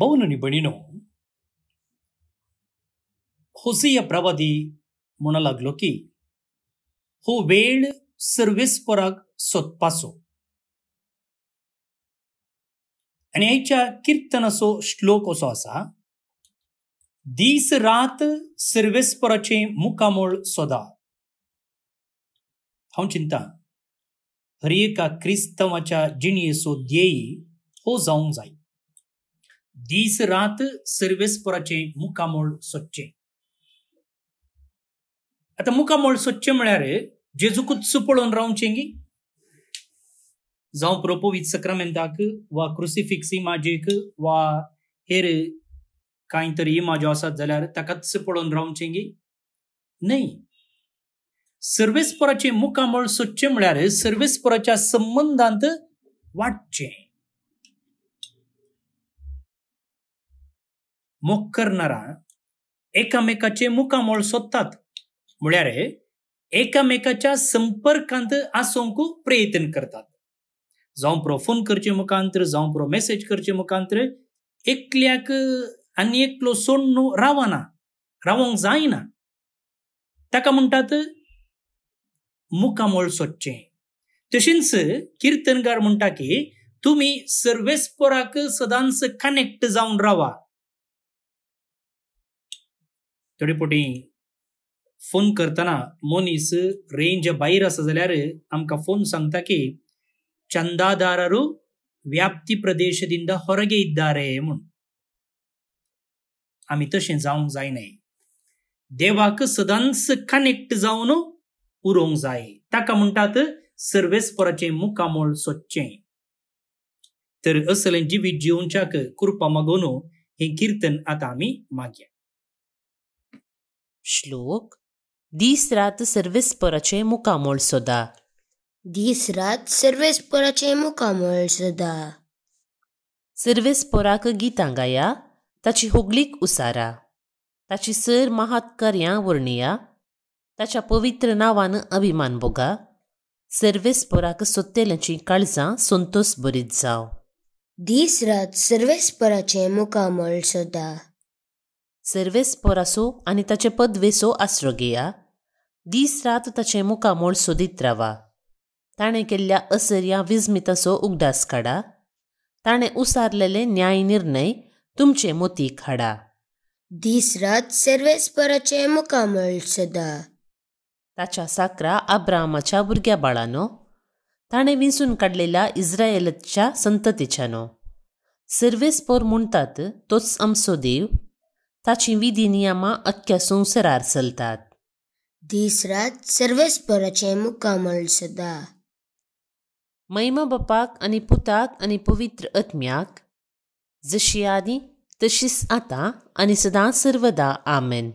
பவுனனி ಬಳಿನೋ ಹೋಸಿಯ म्हण लागलो की हो वेळ सर्विस पराग सोदपाचो आनी आयच्या किर्तनाचो श्लोक असो असा दीस रात सर्वेस्पराचे मुकामोळ सोदा हा चिंता हर एका क्रिस्तवाच्या सो ध्येयी हो जावंक दीस रात सर्वेस्पराचें मुकामोळ सोदचें आतां मुकामोळ सोदचें म्हळ्यार जेजूकूच पळोवन रावचें गी जावं प्रोपोवीत सक्रामेंताक वा क्रुसिफिक्स माजेक वा हेर कांय तरी इमाजो आसात जाल्यार ताकाच पळोवन रावचें गी न्हय सर्वेस्पराचें मुकामळ सोदचें म्हळ्यार सर्वेस्पराच्या संबंदांत वाडचें मोख करणारा एकामेकाचे मुकामोळ सोदतात म्हळ्यार एकामेकाच्या संपर्कांत आसूंक प्रयत्न करतात जावं प्रो फोन करचे मुखांतर जावं प्रो मेसेज करचे मुखांतर एकल्याक आनी एकलो सोडण रावना रावोंक जायना ताका म्हणटात मुकामोळ सोदचे तशींच कीर्तनकार म्हणटा की तुम्ही सर्वेस्पोराक सदांच कनेक्ट जावन रावा तेवढे फोन करतना मोनीस रेंज भायर आसा जाल्यार आमकां फोन सांगता की ಚಂದಾದಾರರು ವ್ಯಾಪ್ತಿ ಪ್ರದೇಶದಿಂದ ಹೊರಗೆ ಇದ್ದಾರೆ म्हूण आमी तशें जावंक जायना देवाक सदांच कनेक्ट जावन उरोवंक जाय ताका म्हणटात सर्वेस्पराचें मुकामोळ सोदचें तर असले जिवीत जिवनच्याक कृपा मागोवन हें किर्तन आतां आमी मागया श्लोक दिस रात सर्वेस पराचे मुकामोळ सोदा दीस रात सर्वेस पराचे मुकामोळ सोदा सर्वेस पराक गीतां गाया ताची होगलीक उसारा ताची सर महात कर्यां वर्णिया ताच्या पवित्र नांवान अभिमान भोगा सर्वेस पराक सोदतेल्याची काळजां संतोष बरीत जाव दीस रात सर्वेस पराचे मुकामळ सोदा आणि ताचे पदवेसो veso घेया दीस रात ताचे मुकामोळ सोदीत रावा ताणें केल्ल्या असर्या विजमिताचो उगडास काडा ताणें उसारलेले न्याय निर्णय तुमचे मोती खाडा दीस रात सर्वेस्पराचे मुकामळ सदा ताच्या साकरा आब्रामाच्या भुरग्या बाळानो ताणें विंसून काडलेल्या इस्रायेलच्या संततीच्यानो सर्वेस्पोर म्हणटात तोच आमचो देव तची विधी सर्वेस सर्वेस्पराचे मुखाम सदा मैमा बपाक आणि पुताक आणि पवित्र आत्म्याक जशी आदी तशीच आता आणि सदा सर्वदा आमेन